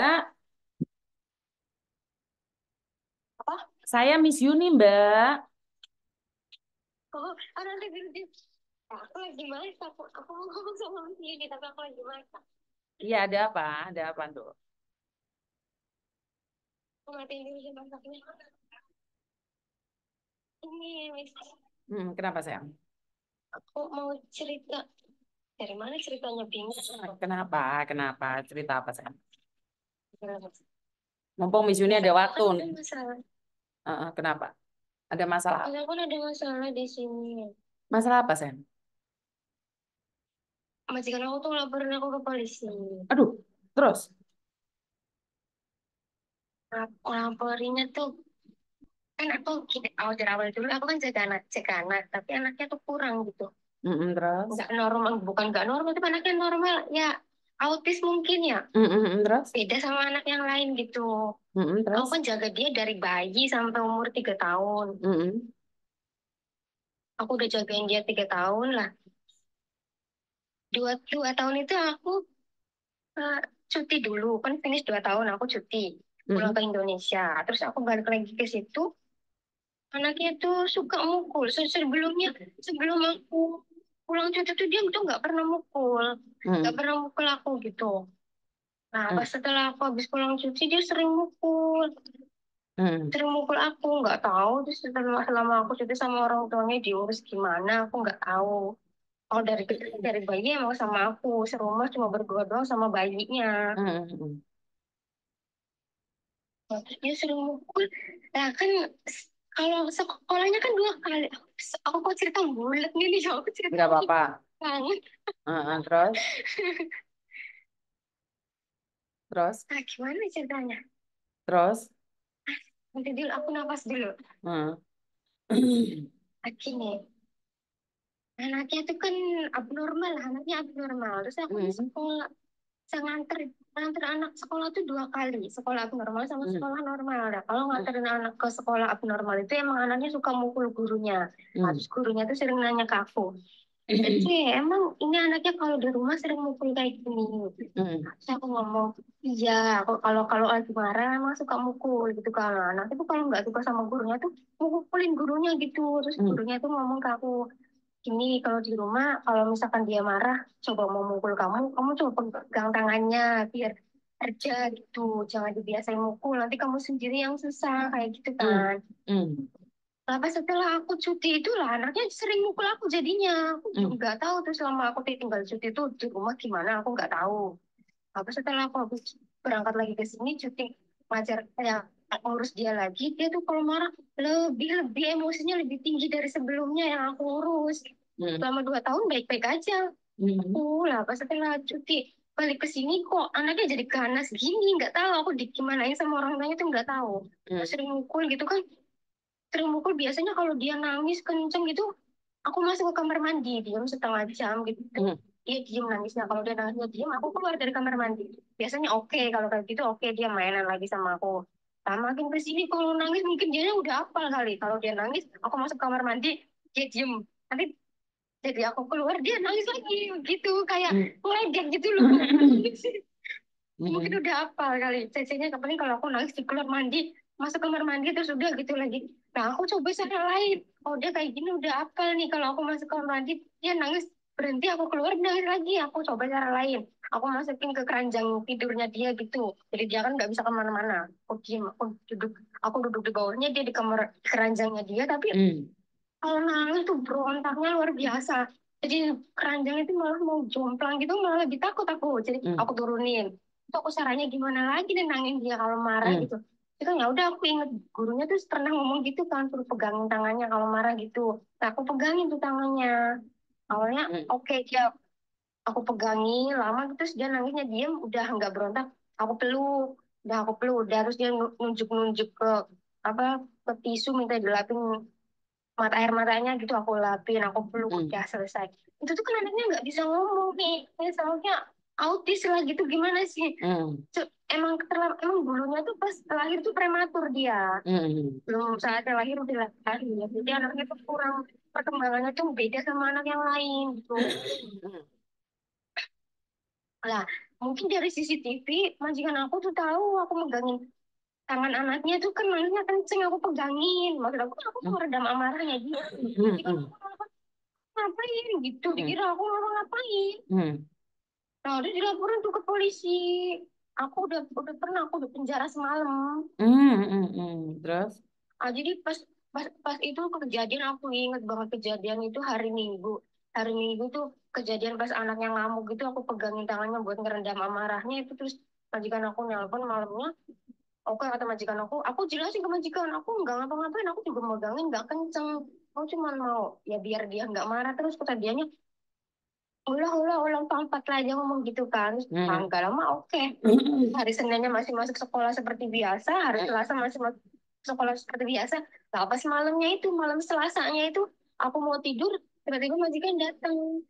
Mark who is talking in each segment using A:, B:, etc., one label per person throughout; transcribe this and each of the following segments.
A: Apa? Saya Miss Yuni, Mbak.
B: Oh, ada ya, lagi. Aku lagi masak. Aku, aku mau ngomong sama Miss Yuni, tapi aku lagi masak.
A: Iya, ada apa? Ada apa tuh?
B: Aku matiin dulu masaknya. Ini, Miss.
A: Hmm, kenapa, sayang?
B: Aku mau cerita. Dari mana ceritanya bingung?
A: Kenapa? Kenapa? Cerita apa, sayang? Mumpung Miss Yuni ada waktu. Uh, kenapa? Ada masalah?
B: Ada ada masalah di sini.
A: Masalah apa, Sen?
B: Majikan aku tuh laporin aku ke polisi. Aduh, terus? Laporinnya tuh kan aku kita awal dari awal dulu aku kan jaga anak jaga anak tapi anaknya tuh kurang gitu
A: mm -hmm, terus nggak
B: normal bukan gak normal tapi anaknya normal ya autis mungkin ya mm -hmm, terus beda sama anak yang lain gitu mm -hmm, terus aku kan jaga dia dari bayi sampai umur tiga tahun mm -hmm. aku udah jagain dia tiga tahun lah dua dua tahun itu aku uh, cuti dulu kan finish dua tahun aku cuti pulang mm -hmm. ke Indonesia terus aku balik lagi ke situ anaknya tuh suka mukul sebelumnya sebelum aku Pulang cucu tuh dia tuh nggak pernah mukul hmm. nggak hmm. pernah mukul aku gitu nah hmm. pas setelah aku habis pulang cuci dia sering mukul hmm. sering mukul aku nggak tahu terus setelah lama aku cuti sama orang tuanya diurus gimana aku nggak tahu Oh dari kecil dari bayi emang sama aku serumah cuma berdua doang sama bayinya. Hmm. Nah, terus dia sering mukul. Nah kan kalau sekolahnya kan dua kali aku kok cerita bulat nih nih aku cerita nggak apa-apa banget
A: uh, uh, terus terus nah,
B: gimana ceritanya terus ah, nanti dulu aku nafas dulu hmm. akhirnya anaknya itu kan abnormal anaknya abnormal terus aku hmm. di sekolah saya nganter nganter anak sekolah tuh dua kali sekolah abnormal sama hmm. sekolah normal nah, kalau hmm. nganterin hmm. anak ke sekolah abnormal itu emang anaknya suka mukul gurunya hmm. gurunya tuh sering nanya ke aku
A: jadi hmm. eh,
B: emang ini anaknya kalau di rumah sering mukul kayak gini hmm. terus aku ngomong iya kalau kalau lagi marah emang suka mukul gitu kalau nah, anak itu kalau nggak suka sama gurunya tuh mukulin gurunya gitu terus gurunya tuh ngomong ke aku gini kalau di rumah kalau misalkan dia marah coba mau mukul kamu kamu coba pegang tangannya biar aja gitu jangan dibiasain mukul nanti kamu sendiri yang susah kayak gitu hmm, kan mm. Mm. setelah aku cuti itu lah anaknya sering mukul aku jadinya aku juga hmm. nggak tahu tuh selama aku tinggal cuti itu di rumah gimana aku nggak tahu habis setelah aku habis berangkat lagi ke sini cuti ngajar ya ngurus dia lagi dia tuh kalau marah lebih lebih emosinya lebih tinggi dari sebelumnya yang aku urus hmm. selama dua tahun baik baik aja hmm. aku lah pas setelah cuti balik ke sini kok anaknya jadi ganas gini nggak tahu aku dikimanain sama orang tuanya tuh nggak tahu hmm. sering mukul gitu kan sering mukul biasanya kalau dia nangis kenceng gitu aku masuk ke kamar mandi diam setengah jam gitu hmm. dia diem nangisnya kalau dia nangisnya diem aku keluar dari kamar mandi biasanya oke okay. kalau kayak gitu oke okay, dia mainan lagi sama aku nah makin kesini kalau nangis mungkin dia udah apal kali kalau dia nangis aku masuk kamar mandi dia diem nanti jadi aku keluar dia nangis lagi gitu kayak ngajak iya. gitu loh iya. mungkin udah apal kali cc-nya kepaling kalau aku nangis di keluar mandi masuk kamar mandi terus udah gitu lagi nah aku coba cara lain oh dia kayak gini udah apal nih kalau aku masuk kamar mandi dia nangis berhenti aku keluar nangis lagi aku coba cara lain aku masukin ke keranjang tidurnya dia gitu jadi dia kan nggak bisa kemana-mana aku diem aku duduk aku duduk di bawahnya dia di kamar keranjangnya dia tapi mm. kalau nangis tuh bro, berontaknya luar biasa jadi keranjang itu malah mau jomplang gitu malah lebih takut aku jadi mm. aku turunin itu aku caranya gimana lagi nangin dia kalau marah mm. gitu itu kan ya udah aku inget gurunya tuh pernah ngomong gitu kan suruh pegangin tangannya kalau marah gitu nah, aku pegangin tuh tangannya awalnya hmm. oke okay, dia aku pegangi lama terus dia nangisnya diam udah nggak berontak aku peluk udah aku peluk udah terus dia nunjuk nunjuk ke apa ke tisu minta dilapin mata air matanya gitu aku lapin aku peluk hmm. udah selesai itu tuh kan anaknya nggak bisa ngomong nih misalnya autis lah gitu gimana sih hmm. so, emang terlalu emang bulunya tuh pas lahir tuh prematur dia hmm. belum saatnya lahir udah lahir jadi anaknya tuh kurang perkembangannya tuh beda sama anak yang lain gitu hmm lah mungkin dari CCTV majikan aku tuh tahu aku megangin tangan anaknya tuh kan manisnya kenceng aku pegangin maksud aku aku tuh hmm. meredam amarahnya dia hmm, hmm. ngapain gitu dikira aku mau ngapain nah udah dilaporin tuh ke polisi aku udah udah pernah aku udah penjara semalam terus ah jadi pas pas pas itu kejadian aku inget banget kejadian itu hari minggu hari minggu tuh kejadian pas anaknya ngamuk gitu aku pegangin tangannya buat ngerendam amarahnya itu terus majikan aku nelpon malamnya oke kata majikan aku aku jelasin ke majikan aku nggak ngapa-ngapain aku juga megangin nggak kenceng aku cuma mau ya biar dia nggak marah terus kata dianya ulah ulah ulang pangkat lah aja ngomong gitu kan terus hmm. Ah, lama oke okay. Hmm. hari seninnya masih masuk sekolah seperti biasa hari hmm. selasa masih masuk sekolah seperti biasa tapi pas malamnya itu malam selasanya itu aku mau tidur tiba-tiba majikan datang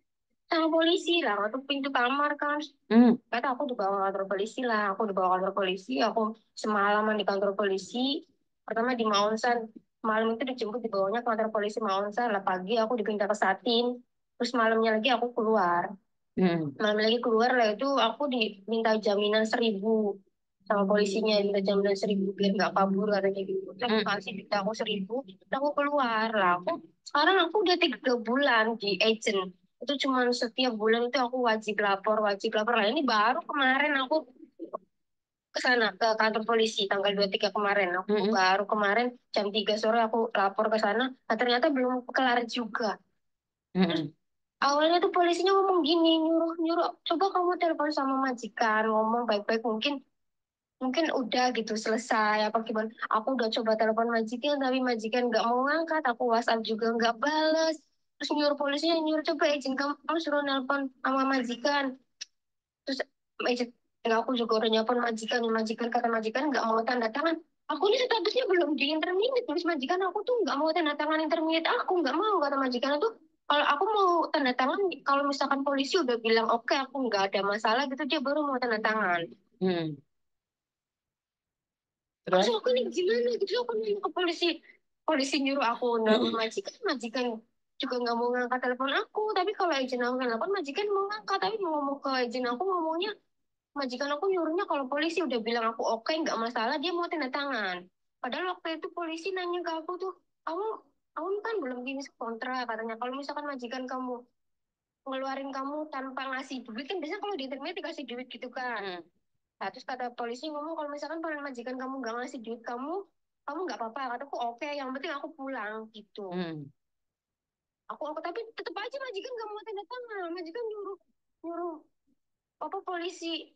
B: sama polisi lah waktu pintu kamar kan hmm. kata aku dibawa kantor polisi lah aku dibawa kantor polisi aku semalaman di kantor polisi pertama di Maunsan malam itu dijemput dibawanya ke kantor polisi Maunsan lah pagi aku dipindah ke Satin terus malamnya lagi aku keluar hmm. malam lagi keluar lah itu aku diminta jaminan seribu sama polisinya minta jaminan seribu biar nggak kabur karena kayak gitu terus aku hmm. kasih duit aku seribu aku keluar lah aku sekarang aku udah tiga bulan di agent itu cuma setiap bulan itu aku wajib lapor wajib lapor lah ini baru kemarin aku ke sana ke kantor polisi tanggal dua tiga kemarin aku -hmm. baru kemarin jam tiga sore aku lapor ke sana nah ternyata belum kelar juga -hmm. awalnya tuh polisinya ngomong gini nyuruh nyuruh coba kamu telepon sama majikan ngomong baik-baik mungkin mungkin udah gitu selesai apa gimana aku udah coba telepon majikan tapi majikan nggak mau ngangkat aku WhatsApp juga nggak balas terus nyuruh polisinya nyuruh coba izin kamu suruh nelpon sama majikan terus izin aku juga udah nelpon majikan majikan kata majikan nggak mau tanda tangan aku ini statusnya belum di intermediate terus majikan aku tuh nggak mau tanda tangan intermediate aku nggak mau kata majikan itu kalau aku mau tanda tangan kalau misalkan polisi udah bilang oke okay, aku nggak ada masalah gitu dia baru mau tanda tangan hmm terus aku nih gimana gitu aku nanya ke polisi polisi nyuruh aku nelfon majikan majikan juga nggak mau ngangkat telepon aku tapi kalau agent aku telepon majikan mau ngangkat tapi mau ngomong ke agent aku ngomongnya majikan aku nyuruhnya kalau polisi udah bilang aku oke okay, nggak masalah dia mau tanda tangan padahal waktu itu polisi nanya ke aku tuh kamu kamu kan belum finish kontra katanya kalau misalkan majikan kamu ngeluarin kamu tanpa ngasih duit kan biasanya kalau di internet dikasih duit gitu kan Nah, terus kata polisi ngomong kalau misalkan majikan kamu gak ngasih duit kamu, kamu nggak apa-apa. Kataku oke, okay, yang penting aku pulang gitu. Hmm. Aku aku tapi tetep aja majikan gak mau tanda tangan. Majikan nyuruh nyuruh apa polisi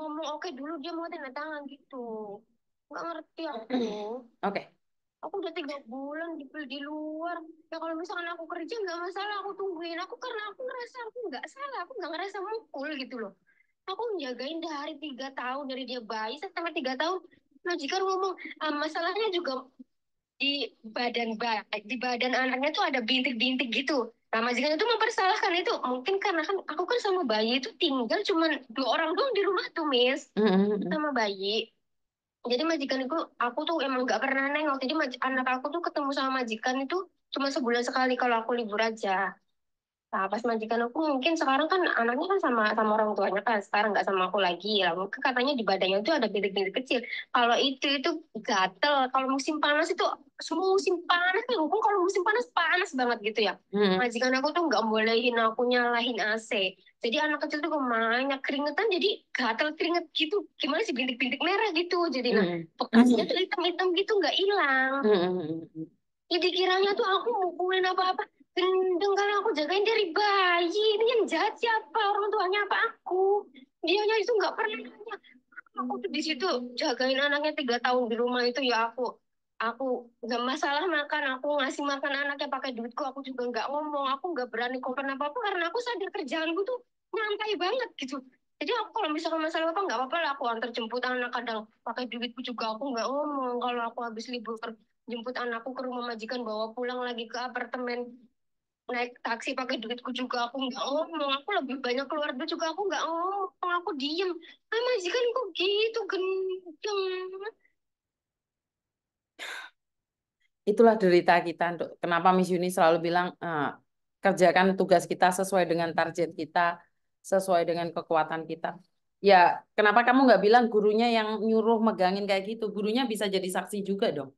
B: ngomong oke okay dulu dia mau tanda tangan gitu. Nggak ngerti aku. Oke. Okay. Aku udah tiga bulan di, di luar. Ya kalau misalkan aku kerja nggak masalah, aku tungguin. Aku karena aku ngerasa aku nggak salah, aku nggak ngerasa mukul gitu loh aku menjagain dari tiga tahun dari dia bayi sampai tiga tahun majikan ngomong uh, masalahnya juga di badan bayi di badan anaknya tuh ada bintik-bintik gitu nah majikan itu mempersalahkan itu mungkin karena kan aku kan sama bayi itu tinggal cuma dua orang doang di rumah tuh miss mm-hmm. sama bayi jadi majikan itu aku tuh emang gak pernah nengok jadi anak aku tuh ketemu sama majikan itu cuma sebulan sekali kalau aku libur aja Nah, pas majikan aku mungkin sekarang kan anaknya kan sama sama orang tuanya kan sekarang nggak sama aku lagi lah ya, mungkin katanya di badannya itu ada bintik-bintik kecil kalau itu itu gatel kalau musim panas itu semua musim panas nih kan, hukum kalau musim panas panas banget gitu ya hmm. majikan aku tuh nggak bolehin aku nyalahin AC jadi anak kecil tuh kemana keringetan jadi gatel keringet gitu gimana sih bintik-bintik merah gitu jadi nah, hmm. nah bekasnya tuh hitam-hitam gitu nggak hilang hmm. hmm, hmm, hmm. jadi kiranya tuh aku mukulin apa-apa gendeng aku jagain dari bayi ini yang jahat siapa orang tuanya apa aku dia nya itu nggak pernah nanya aku tuh di situ jagain anaknya tiga tahun di rumah itu ya aku aku nggak masalah makan aku ngasih makan anaknya pakai duitku aku juga nggak ngomong aku nggak berani komplain apa apa karena aku sadar kerjaanku tuh nyantai banget gitu jadi aku kalau misalkan masalah apa nggak apa-apa lah aku antar jemput anak kadang pakai duitku juga aku nggak ngomong kalau aku habis libur jemput anakku ke rumah majikan bawa pulang lagi ke apartemen naik taksi pakai duitku juga aku nggak ngomong aku lebih banyak keluar duit juga aku nggak ngomong aku diem ah masih kan kok gitu gendeng
A: itulah derita kita untuk kenapa Miss Yuni selalu bilang ah, kerjakan tugas kita sesuai dengan target kita sesuai dengan kekuatan kita ya kenapa kamu nggak bilang gurunya yang nyuruh megangin kayak gitu gurunya bisa jadi saksi juga dong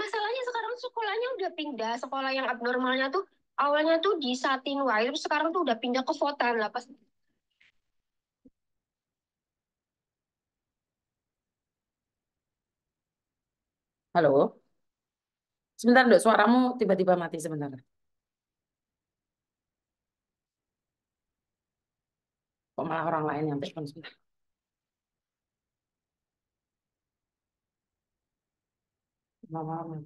B: mas sekarang sekolahnya udah pindah sekolah yang abnormalnya tuh awalnya tuh di Satin Wire sekarang tuh udah pindah ke Votan lah pas
A: Halo. Sebentar, Dok. Suaramu tiba-tiba mati sebentar. Kok malah orang lain yang telepon sebentar. Mama, mama.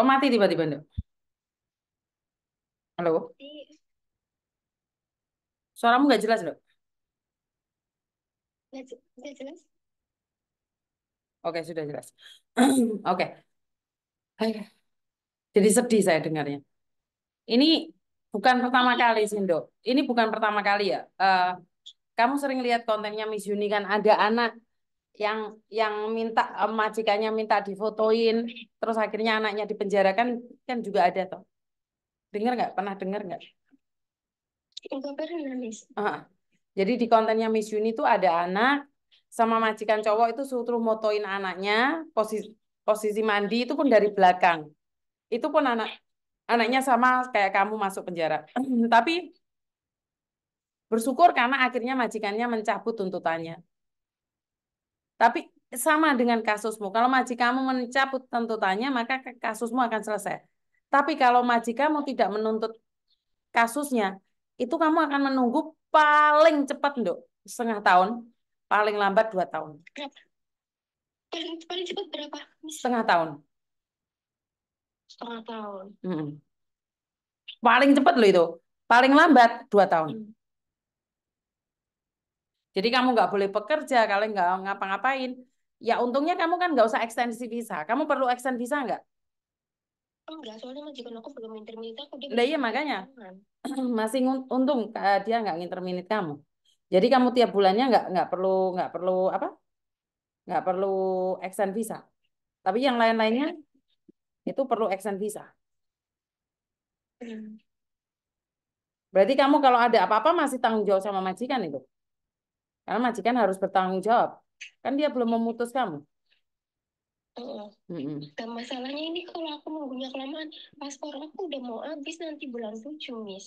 A: Kok mati tiba-tiba, Nduk? Halo? Suaramu nggak jelas, Nduk? Nggak jelas. Oke, sudah jelas. Oke. Okay. Jadi sedih saya dengarnya. Ini bukan pertama kali, Sindo. Ini bukan pertama kali ya. Uh, kamu sering lihat kontennya Miss Yuni kan ada anak yang yang minta eh, majikannya minta difotoin terus akhirnya anaknya dipenjarakan kan juga ada toh dengar nggak pernah dengar nggak uh, jadi di kontennya Miss Yuni itu ada anak sama majikan cowok itu suruh motoin anaknya posisi posisi mandi itu pun dari belakang itu pun anak anaknya sama kayak kamu masuk penjara tapi bersyukur karena akhirnya majikannya mencabut tuntutannya tapi sama dengan kasusmu. Kalau majikanmu mencabut tuntutannya, maka kasusmu akan selesai. Tapi kalau majikanmu tidak menuntut kasusnya, itu kamu akan menunggu paling cepat, Dok, setengah tahun, paling lambat dua tahun.
B: Paling, cepat berapa?
A: Setengah tahun. Setengah tahun. Hmm. Paling cepat loh itu. Paling lambat dua tahun. Hmm. Jadi kamu nggak boleh bekerja, kalian nggak ngapa-ngapain. Ya untungnya kamu kan nggak usah ekstensi visa. Kamu perlu ekstensi visa nggak?
B: Enggak, soalnya majikan aku belum interminit aku. Dia nah, iya makanya.
A: Masih untung eh, dia nggak interminit kamu. Jadi kamu tiap bulannya nggak nggak perlu nggak perlu apa? Nggak perlu ekstensi visa. Tapi yang lain-lainnya itu perlu ekstensi visa. Hmm. Berarti kamu kalau ada apa-apa masih tanggung jawab sama majikan itu. Karena majikan harus bertanggung jawab. Kan dia belum memutus kamu. Uh, mm
B: -mm. masalahnya ini kalau aku punya kelamaan, paspor aku udah mau habis nanti bulan 7, Miss.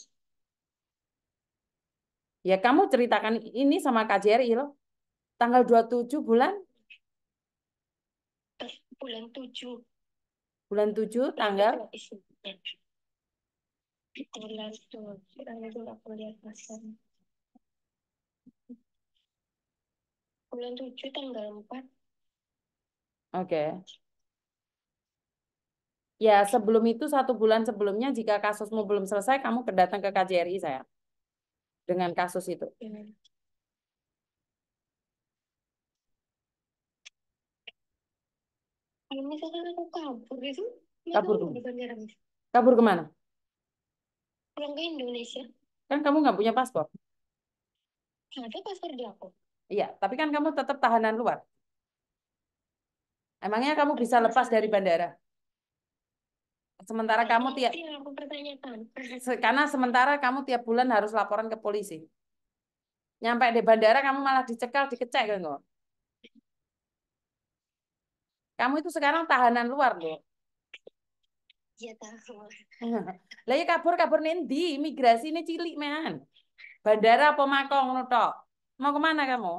A: Ya kamu ceritakan ini sama KJRI loh. Tanggal 27 bulan?
B: Eh, bulan 7.
A: Bulan 7 tanggal?
B: Bulan 7. Tanggal 7 aku lihat pasarnya. bulan 7 tanggal 4.
A: Oke. Okay. Ya, sebelum itu satu bulan sebelumnya jika kasusmu belum selesai, kamu kedatangan ke KJRI saya dengan kasus itu. Ya.
B: Kalau misalkan aku kabur itu,
A: kabur itu bukan Kabur kemana?
B: Pulang ke Indonesia.
A: Kan kamu nggak punya paspor.
B: Ada paspor di aku.
A: Iya, tapi kan kamu tetap tahanan luar. Emangnya kamu bisa lepas dari bandara? Sementara kamu iya, tiap
B: iya,
A: karena sementara kamu tiap bulan harus laporan ke polisi. Nyampe di bandara kamu malah dicekal, dikecek kan gitu kok. Kamu itu sekarang tahanan luar loh. Iya tahu. Lah iya kabur kabur nendi, imigrasi ini cilik man. Bandara apa makong ngono Mau kemana kamu?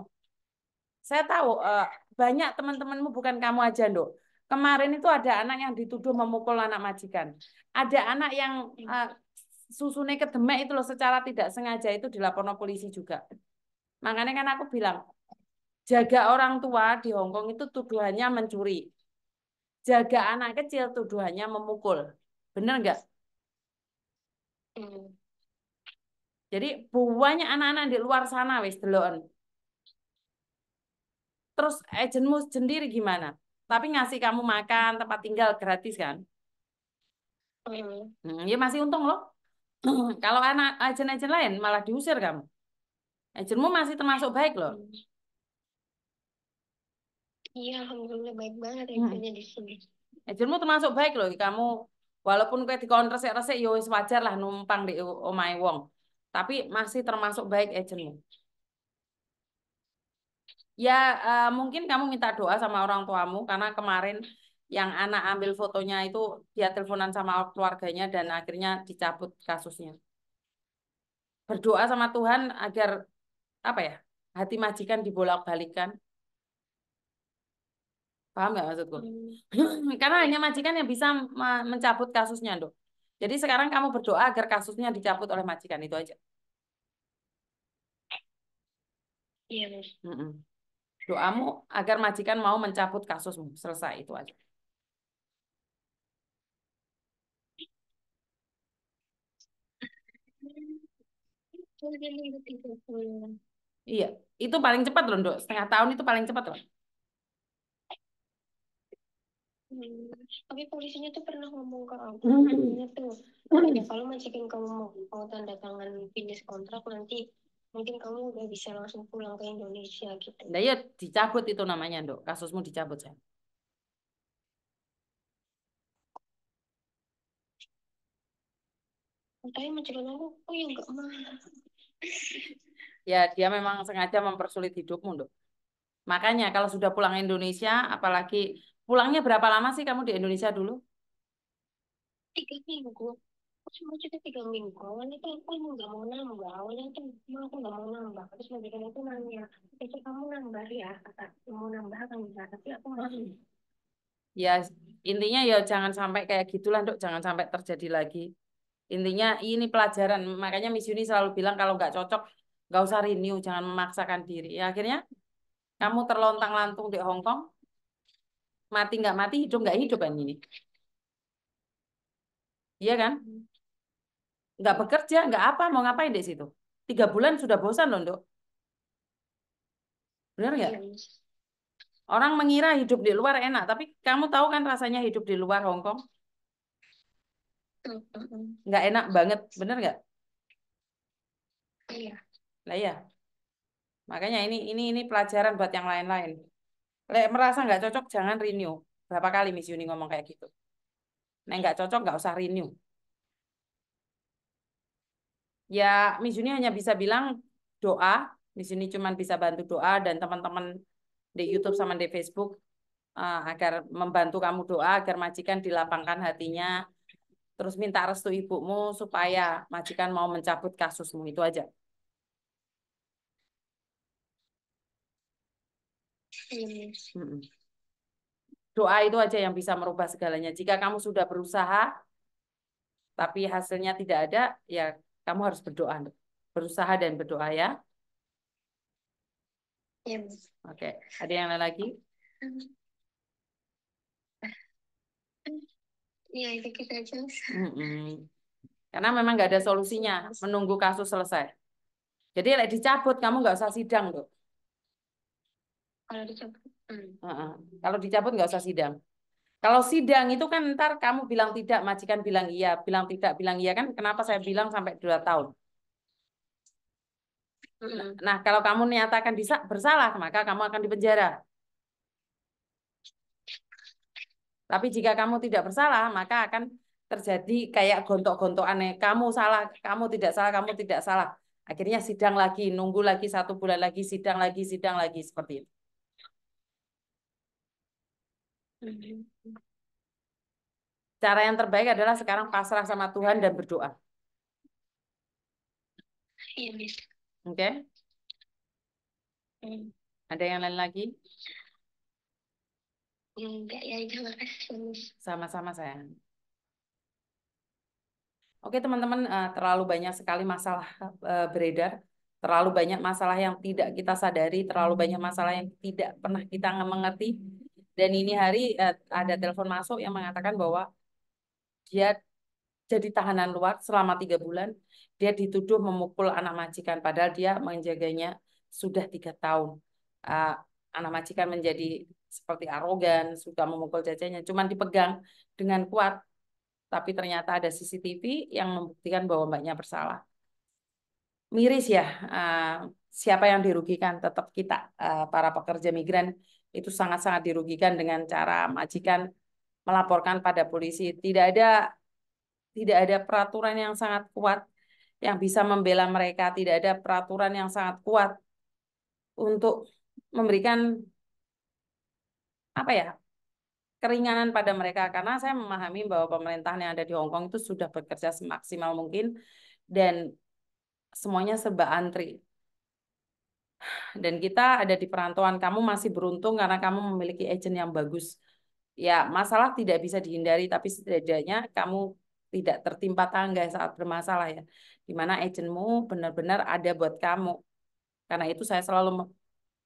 A: Saya tahu uh, banyak teman-temanmu bukan kamu aja, dok. Kemarin itu ada anak yang dituduh memukul anak majikan. Ada anak yang iya. eh, uh, ke demek itu loh secara tidak sengaja itu dilaporkan polisi juga. Makanya kan aku bilang, jaga orang tua di Hongkong itu tuduhannya mencuri. Jaga anak kecil tuduhannya memukul. Bener nggak? Mm. Jadi banyak anak-anak di luar sana wis delon. Terus agentmu sendiri gimana? Tapi ngasih kamu makan, tempat tinggal gratis kan? Mm. hmm ya masih untung loh. Kalau anak agen-agen lain malah diusir kamu. Ejenmu masih termasuk baik loh.
B: Iya, alhamdulillah baik banget hmm. agennya di sini.
A: termasuk baik loh, kamu walaupun kayak di resik-resik yowis ya wajar lah numpang di Omai wong tapi masih termasuk baik agentnya. Ya uh, mungkin kamu minta doa sama orang tuamu karena kemarin yang anak ambil fotonya itu dia teleponan sama keluarganya dan akhirnya dicabut kasusnya. Berdoa sama Tuhan agar apa ya hati majikan dibolak-balikan. Paham nggak maksudku? Hmm. Karena hanya majikan yang bisa mencabut kasusnya, dok. Jadi sekarang kamu berdoa agar kasusnya dicabut oleh majikan itu aja. Iya, Mas. Doamu agar majikan mau mencabut kasusmu. Selesai itu aja. Iya, itu paling cepat loh, Dok. Setengah tahun itu paling cepat loh.
B: Hmm. Tapi polisinya tuh pernah ngomong ke aku, katanya hmm. tuh, hmm. ya kalau majikan kamu mau, mau tanda tangan finish kontrak nanti mungkin kamu udah bisa langsung pulang ke Indonesia gitu. Nah ya
A: dicabut itu namanya dok, kasusmu dicabut saya.
B: Tapi majikan aku, oh ya enggak mah
A: ya dia memang sengaja mempersulit hidupmu dok. Makanya kalau sudah pulang Indonesia, apalagi Pulangnya berapa lama sih kamu di Indonesia dulu?
B: Tiga minggu. Terus mau juga tiga minggu. Awalnya tuh aku nggak mau nambah. Awalnya tuh mau aku nggak mau nambah. Terus majikan aku nanya, besok kamu nambah ya? Kata mau nambah kan bisa, tapi aku mau.
A: Ya intinya ya jangan sampai kayak gitulah dok. Jangan sampai terjadi lagi. Intinya ini pelajaran. Makanya Miss Yuni selalu bilang kalau nggak cocok nggak usah renew, jangan memaksakan diri. Ya, akhirnya kamu terlontang-lantung di Hong Kong, Mati nggak mati, hidup nggak hidup kan ini. Iya kan? Nggak bekerja, nggak apa, mau ngapain di situ? Tiga bulan sudah bosan loh, dok. Benar nggak? Iya, Orang mengira hidup di luar enak, tapi kamu tahu kan rasanya hidup di luar Hongkong? Nggak enak banget, bener nggak? Iya. Lah iya. Makanya ini ini ini pelajaran buat yang lain-lain. Lek merasa nggak cocok jangan renew. Berapa kali Miss Yuni ngomong kayak gitu? Nek nggak cocok nggak usah renew. Ya Miss Yuni hanya bisa bilang doa. Miss Yuni cuma bisa bantu doa dan teman-teman di YouTube sama di Facebook uh, agar membantu kamu doa agar majikan dilapangkan hatinya. Terus minta restu ibumu supaya majikan mau mencabut kasusmu itu aja. Doa itu aja yang bisa merubah segalanya. Jika kamu sudah berusaha, tapi hasilnya tidak ada, ya kamu harus berdoa. Berusaha dan berdoa ya. Ya, Oke, Oke, ada yang lain lagi?
B: Iya, itu kita aja.
A: Karena memang nggak ada solusinya menunggu kasus selesai. Jadi like, dicabut, kamu nggak usah sidang tuh.
B: Kalau dicabut. Hmm.
A: Uh Kalau dicabut nggak usah sidang. Kalau sidang itu kan ntar kamu bilang tidak, majikan bilang iya, bilang tidak, bilang iya kan? Kenapa saya bilang sampai dua tahun? Hmm. Nah, nah, kalau kamu nyatakan bisa bersalah, maka kamu akan dipenjara. Tapi jika kamu tidak bersalah, maka akan terjadi kayak gontok aneh. Kamu salah, kamu tidak salah, kamu tidak salah. Akhirnya sidang lagi, nunggu lagi satu bulan lagi, sidang lagi, sidang lagi seperti itu. Cara yang terbaik adalah sekarang pasrah sama Tuhan dan berdoa. Iya, Oke. Okay? Ada yang lain lagi? Enggak ya, terima
B: kasih.
A: Sama-sama sayang. Oke teman-teman, eh, terlalu banyak sekali masalah eh, beredar, terlalu banyak masalah yang tidak kita sadari, terlalu banyak masalah yang tidak pernah kita mengerti. Dan ini hari eh, ada telepon masuk yang mengatakan bahwa dia jadi tahanan luar selama tiga bulan. Dia dituduh memukul anak majikan, padahal dia menjaganya sudah tiga tahun. Uh, anak majikan menjadi seperti arogan, suka memukul jajanya, cuman dipegang dengan kuat. Tapi ternyata ada CCTV yang membuktikan bahwa mbaknya bersalah. Miris ya, uh, siapa yang dirugikan? Tetap kita, uh, para pekerja migran itu sangat-sangat dirugikan dengan cara majikan melaporkan pada polisi. Tidak ada tidak ada peraturan yang sangat kuat yang bisa membela mereka, tidak ada peraturan yang sangat kuat untuk memberikan apa ya keringanan pada mereka karena saya memahami bahwa pemerintahan yang ada di Hong Kong itu sudah bekerja semaksimal mungkin dan semuanya serba antri dan kita ada di perantauan kamu masih beruntung karena kamu memiliki agent yang bagus ya masalah tidak bisa dihindari tapi setidaknya kamu tidak tertimpa tangga saat bermasalah ya di mana agentmu benar-benar ada buat kamu karena itu saya selalu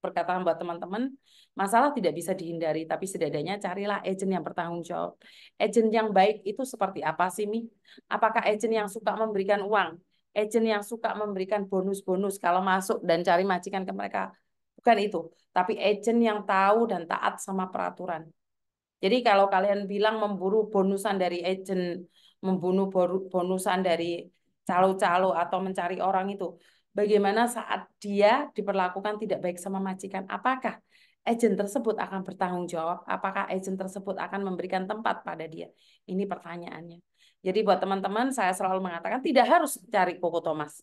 A: perkataan buat teman-teman masalah tidak bisa dihindari tapi setidaknya carilah agent yang bertanggung jawab agent yang baik itu seperti apa sih mi apakah agent yang suka memberikan uang agent yang suka memberikan bonus-bonus kalau masuk dan cari majikan ke mereka. Bukan itu, tapi agent yang tahu dan taat sama peraturan. Jadi kalau kalian bilang memburu bonusan dari agent, membunuh bonusan dari calo-calo atau mencari orang itu, bagaimana saat dia diperlakukan tidak baik sama majikan? Apakah agent tersebut akan bertanggung jawab? Apakah agent tersebut akan memberikan tempat pada dia? Ini pertanyaannya. Jadi buat teman-teman saya selalu mengatakan tidak harus cari Koko Thomas.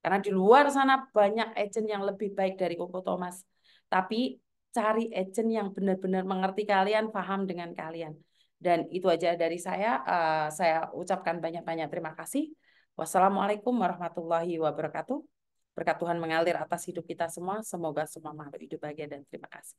A: Karena di luar sana banyak agent yang lebih baik dari Koko Thomas. Tapi cari agent yang benar-benar mengerti kalian, paham dengan kalian. Dan itu aja dari saya. Eh, saya ucapkan banyak-banyak terima kasih. Wassalamualaikum warahmatullahi wabarakatuh. Berkat Tuhan mengalir atas hidup kita semua. Semoga semua makhluk hidup bahagia dan terima kasih.